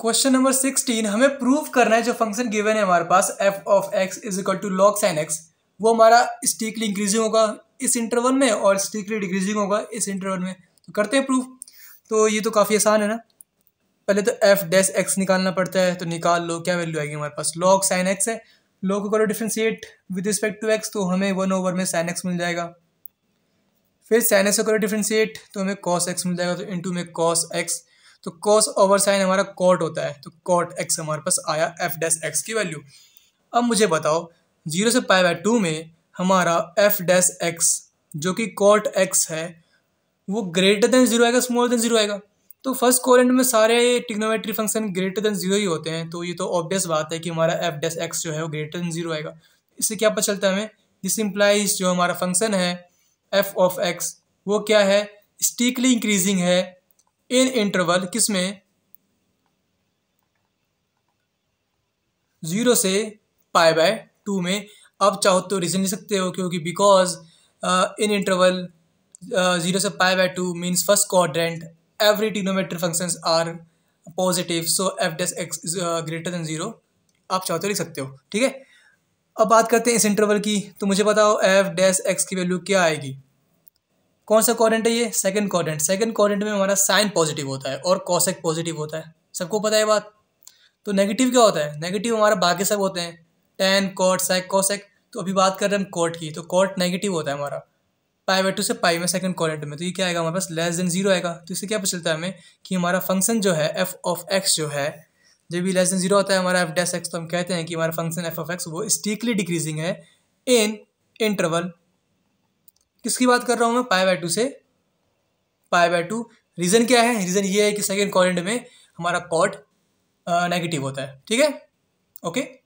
question number sixteen हमें prove करना है जो फंक्शन गिवन है हमारे पास F of X is equal to log sine X वो हमारा स्टीकली इंक्रीजिंग होगा इस इंटरवल में और स्टीकली डिक्रीजिंग होगा इस इंटरवल में तो करते हैं प्रूफ तो ये तो काफ़ी आसान है ना पहले तो एफ डैश एक्स निकालना पड़ता है तो निकाल लो क्या वैल्यू आएगी हमारे पास लॉग साइन एक्स है लॉग को करो differentiate with respect to X तो हमें वन ओवर में साइन एक्स मिल जाएगा फिर साइन एक्स को करो डिफ्रेंशिएट तो हमें कॉस एक्स मिल जाएगा तो इंटू में कॉस एक्स तो कॉस ओवर साइन हमारा कॉट होता है तो कॉट एक्स हमारे पास आया एफ डैस एक्स की वैल्यू अब मुझे बताओ जीरो से पाई बाय टू में हमारा एफ डैस एक्स जो कि कॉट एक्स है वो ग्रेटर देन जीरो आएगा स्मॉल देन जीरो आएगा तो फर्स्ट कोरेंट में सारे trigonometry function greater than zero ही होते हैं तो ये तो ऑब्वियस बात है कि हमारा एफ डैस एक्स जो है वो ग्रेटर देन जीरो आएगा इससे क्या पता चलता है हमें दिस इम्प्लाइज जो हमारा फंक्शन है एफ ऑफ एक्स वो क्या है स्टीकली इंक्रीजिंग है इन इंटरवल किस में ज़ीरो से पाई बाय टू में अब चाहो तो रीज़न लिख सकते हो क्योंकि बिकॉज इन इंटरवल ज़ीरो से pi by two means first quadrant every trigonometry functions are positive so F dash X is greater than zero आप चाहो तो लिख सकते हो ठीक है अब बात करते हैं इस इंटरवल की तो मुझे बताओ एफ डैस एक्स की वैल्यू क्या आएगी कौन सा क्वारेंट है ये सेकंड क्वारेंट सेकंड क्वारेंट में हमारा साइन पॉजिटिव होता है और कॉसेक पॉजिटिव होता है सबको पता है बात तो नेगेटिव क्या होता है नेगेटिव हमारा बाकी सब होते हैं टेन कॉट सेक कॉसेक तो अभी बात कर रहे हैं हम कॉट की तो कॉट नेगेटिव होता है हमारा पाई बाई टू से पाई में सेकंड क्वारेंट में तो ये क्या आएगा हमारे पास लेस देन जीरो आएगा तो इससे क्या पता चलता है हमें कि हमारा फंक्शन जो है एफ ऑफ एक्स जो है जब भी लेस देन जीरो होता है हमारा एफ डैस एक्स तो हम कहते हैं कि हमारा फंक्शन एफ ऑफ एक्स वो स्टीकली डिक्रीजिंग है इन इंटरवल किसकी बात कर रहा हूँ मैं पाए बाय टू से पाए बाय टू रीज़न क्या है रीज़न ये है कि सेकेंड कॉरेंट में हमारा कॉट नेगेटिव होता है ठीक है ओके